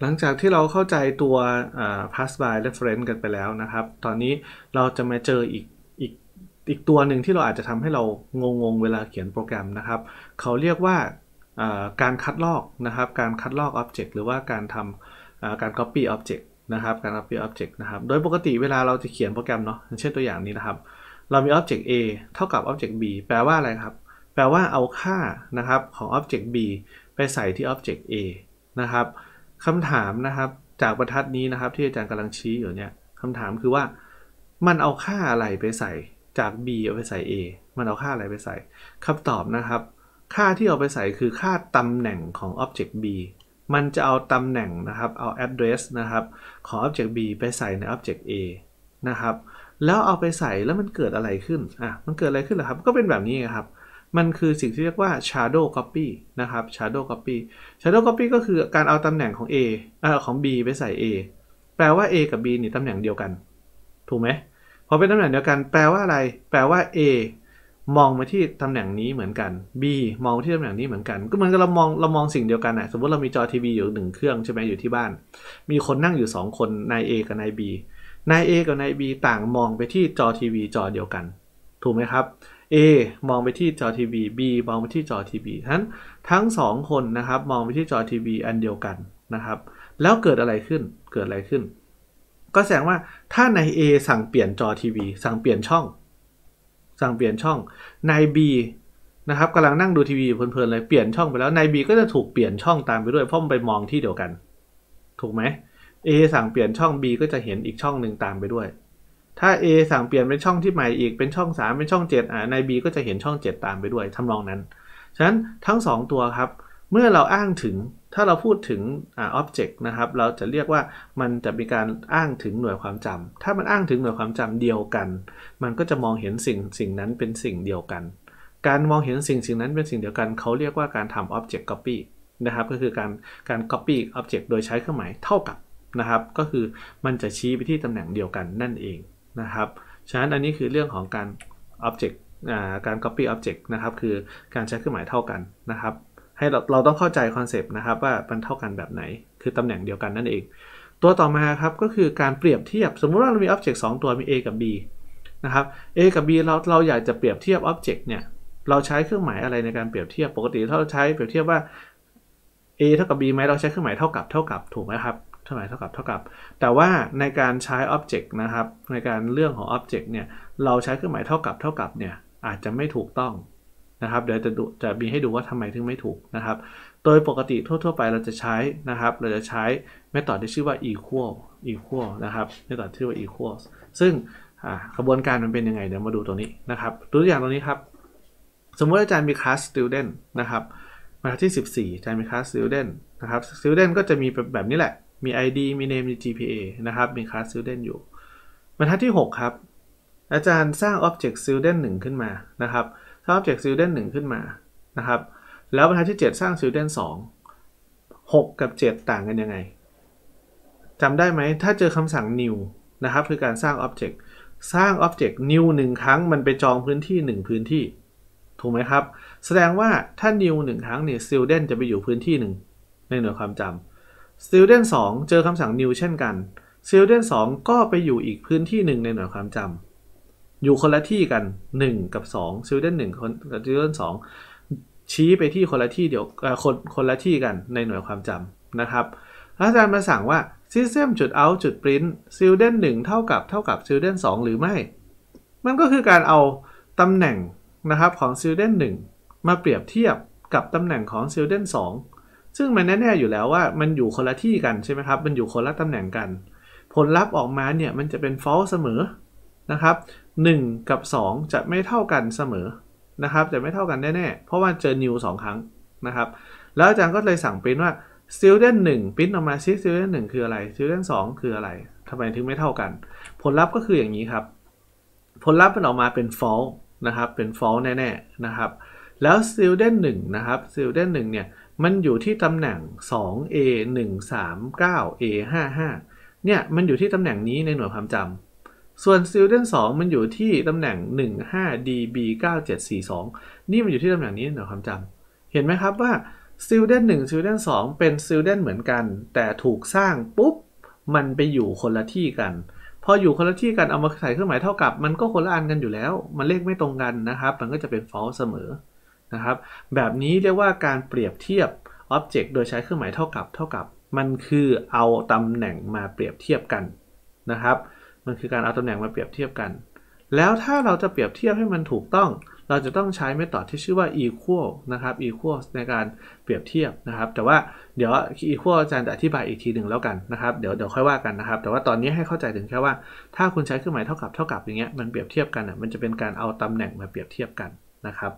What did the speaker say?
หลังจากที่เราเข้าใจตัว p a s s by reference กันไปแล้วนะครับ ตอนนี้เราจะมาเจออีกอีกอีกตัวหนึ่งที่เราอาจจะทำให้เรางงงเวลาเขียนโปรแกรมนะครับ เขาเรียกว่าการคัดลอกนะครับ การคัดลอก object หรือว่าการทำการ copy object นะครับ การ copy object นะครับ โดยปกติเวลาเราจะเขียนโปรแกรมเนาะเช่นตัวอย่างนี้นะครับ เรามี object A เท่ากับ object B แปลว่าอะไรครับ แปลว่าเอาค่านะครับของ object B ไปใส่ที่ object A นะครับคำถามนะครับจากประทัดนี้นะครับ ที่อาจารย์กำลังชี้อยู่เนี่ยคำถามคือว่า มันเอาค่าอะไรไปใส่ จาก b เอาไปใส่ a มันเอาค่าอะไรไปใส่คาตอบนะครับ ค่าที่เอาไปใส่คือค่าตำแหน่งของออ็บเจกต์ b มันจะเอาตำแหน่งนะครับ เอา address นะครับ ของออ็บเจกต์ b ไปใส่ในออ็บเจกต์ a นะครับแล้วเอาไปใส่แล้วมันเกิดอะไรขึ้นอ่ะมันเกิดอะไรขึ้นเหรอครับ ก็เป็นแบบนี้ครับมันคือสิ่งที่เรียกว่า shadow copy นะครับ shadow copy shadow copy ก็คือการเอาตำแหน่งของ A เอ่อของ B ไปใส่ A แปลว่า A กับ B นี่ตำแหน่งเดียวกัน ถูกไหมพอเป็นตำแหน่งเดียวกัน แปลว่าอะไร แปลว่า A มองมาที่ตำแหน่งนี้เหมือนกัน B มองที่ตำแหน่งนี้เหมือนกัน ก็เหมือนกับเรามองเรามองสิ่งเดียวกันอะสมมติเรามีจอทีวีอยู่หนึ่งเครื่องใช่ไหมอยู่ที่บ้าน มีคนนั่งอยู่ 2 คนนาย A กับนาย B นาย A กับนาย B ต่างมองไปที่จอทีวีจอเดียวกัน ถูกไหมครับ A มองไปที่จอทีวี B มองไปที่จอทีวีทั้นทั้ง2คนนะครับมองไปที่จอทีวีอันเดียวกันนะครับ แล้วเกิดอะไรขึ้น เกิดอะไรขึ้น ก็แสดงว่าถ้าใน A สั่งเปลี่ยนจอทีวีสั่งเปลี่ยนช่อง สั่งเปลี่ยนช่องนาย B นะครับกำลังนั่งดูทีวีเพลินๆเลยเปลี่ยนช่องไปแล้วนาย B ก็จะถูกเปลี่ยนช่องตามไปด้วยเพราะมันไปมองที่เดียวกัน ถูกไหม A สั่งเปลี่ยนช่อง B ก็จะเห็นอีกช่องหนึ่งตามไปด้วยถ้า A สั่งเปลี่ยนเป็นช่องที่ใหม่อีกเป็นช่อง3เป็นช่อง7อ่าาย B ก็จะเห็นช่อง 7 ตามไปด้วย ทำนองนั้น ฉะนั้นทั้ง 2 ตัวครับ เมื่อเราอ้างถึง ถ้าเราพูดถึง อ่า object นะครับ เราจะเรียกว่ามันจะมีการอ้างถึงหน่วยความจำ ถ้ามันอ้างถึงหน่วยความจำเดียวกัน มันก็จะมองเห็นสิ่ง สิ่งนั้นเป็นสิ่งเดียวกัน การมองเห็นสิ่ง สิ่งนั้นเป็นสิ่งเดียวกัน เขาเรียกว่าการทเจ object copy นะครับ ก็คือการ การ copy object โดยใช้เครื่องหมายเท่ากับ นะครับ ก็คือ มันจะชี้ไปที่ตำแหน่งเดียวกันนั่นเองนะครับฉะนั้นอันนี้คือเรื่องของการ object การ copy object นะครับคือการใช้เครื่องหมายเท่ากันนะครับ ให้เราเราต้องเข้าใจคอนเซปต์นะครับว่ามันเท่ากันแบบไหนคือตำแหน่งเดียวกันนั่นเอง ตัวต่อมาครับก็คือการเปรียบเทียบสมมุติว่าเรามีอ็อบเจกต์สตัวมี A กับ B นะครับ A กับ B เราเราอยากจะเปรียบเทียบออ็บเจกต์เนี่ยเราใช้เครื่องหมายอะไรในการเปรียบเทียบปกติถ้าเราใช้เปรียบเทียบว่า a เท่ากับ b ไหมเราใช้เครื่องหมายเท่ากับเท่ากับถูกไหมครับเท่าไหร่เท่ากับเท่ากับ แต่ว่าในการใช้ object นะครับในการเรื่องของ object เนี่ย เราใช้เครื่องหมายเท่ากับเท่ากับเนี่ยอาจจะไม่ถูกต้องนะครับเดี๋ยวจะจะมีให้ดูว่าทำไมถึงไม่ถูกนะครับ โดยปกติทั่วๆ ไปเราจะใช้นะครับ เราจะใช้เมธอดที่ชื่อว่า equal equal นะครับเมธอดที่ชื่อว่า equal ซึ่งกระบวนการมันเป็นยังไงเดี๋ยวมาดูตรงนี้นะครับตัวอย่างตรงนี้ครับ สมมติอาจารย์มีคลาส student นะครับมาที่ 14อาจารย์มีคลาส student นะครับ student ก็จะมีแบบนี้แหละมี ID มี name มี GPA นะครับ มี class student อยู่ บรรทัดที่ 6 ครับ อาจารย์สร้าง object student 1ขึ้นมา นะครับสร้าง object student 1ขึ้นมา นะครับ แล้วบรรทัดที่ 7 สร้าง student 2 6 กับ 7 ต่างกันยังไงจำได้ไหม ถ้าเจอคำสั่ง new นะครับ คือการสร้าง object สร้าง object new 1 ครั้งมันไปจองพื้นที่ 1 พื้นที่ ถูกไหมครับ แสดงว่าถ้า new 1 ครั้งเนี่ย student จะไปอยู่พื้นที่หนึ่งในหน่วยความจำ student 2 เจอคำสั่ง new เช่นกัน student 2 ก็ไปอยู่อีกพื้นที่หนึ่งในหน่วยความจำอยู่คนละที่กัน 1 กับ 2 student 1คนกับ student 2ชี้ไปที่คนละที่เดียวคนคนละที่กันในหน่วยความจำนะครับอาจารย์มาสั่งว่า system จุด out จุด print student 1เท่ากับเท่ากับ student 2 หรือไม่ มันก็คือการเอาตำแหน่งนะครับของ student 1 มาเปรียบเทียบกับตำแหน่งของ student 2ซึ่งมันแน่ๆอยู่แล้วว่ามันอยู่คนละที่กันใช่ไหมครับ มันอยู่คนละตำแหน่งกัน ผลลัพธ์ออกมาเนี่ย มันจะเป็น false เสมอนะครับ 1 กับ 2 จะไม่เท่ากันเสมอนะครับ จะไม่เท่ากันแน่ๆ เพราะว่าเจอ new 2 ครั้งนะครับ แล้วอาจารย์ก็เลยสั่งปริ้นว่า student 1ปริ้นออกมาซิ student 1คืออะไร student 2คืออะไรทำไมถึงไม่เท่ากัน ผลลัพธ์ก็คืออย่างนี้ครับ ผลลัพธ์มันออกมาเป็น false นะครับ เป็น false แน่ๆนะครับแล้ว student 1นะครับ student 1เนี่ยมันอยู่ที่ตำแหน่ง 2a 1 3 9 a 5 5เนี่ย มันอยู่ที่ตำแหน่งนี้ในหน่วยความจำ ส่วน student 2มันอยู่ที่ตำแหน่ง15 db 9742นี่มันอยู่ที่ตำแหน่งนี้ในหน่วยความจำ เห็นไหมครับว่า student 1 student 2เป็น student เหมือนกัน แต่ถูกสร้างปุ๊บมันไปอยู่คนละที่กัน พออยู่คนละที่กันเอามาใส่เครื่องหมายเท่ากับมันก็คนละอันกันอยู่แล้ว มันเลขไม่ตรงกันนะครับ มันก็จะเป็น false เสมอนะครับแบบนี้เรียกว่าการเปรียบเทียบอ็อบเจกต์โดยใช้เครื่องหมายเท่ากับเท่ากับ มันคือเอาตำแหน่งมาเปรียบเทียบกันนะครับ มันคือการเอาตำแหน่งมาเปรียบเทียบกันแล้วถ้าเราจะเปรียบเทียบให้มันถูกต้อง เราจะต้องใช้เมธอดที่ชื่อว่า equal นะครับ equal ในการเปรียบเทียบนะครับ แต่ว่าเดี๋ยว equal อาจารย์จะอธิบายอีกทีหนึ่งแล้วกัน นะครับเดี๋ยวเดี๋ยวค่อยว่ากันนะครับ แต่ว่าตอนนี้ให้เข้าใจถึงแค่ว่า ถ้าคุณใช้เครื่องหมายเท่ากับเท่ากับอย่างเงี้ยมันเปรียบเทียบกันอ่ะมันจะเป็นการเอาตำแหน่งมาเปรียบเทียบกันนะครับ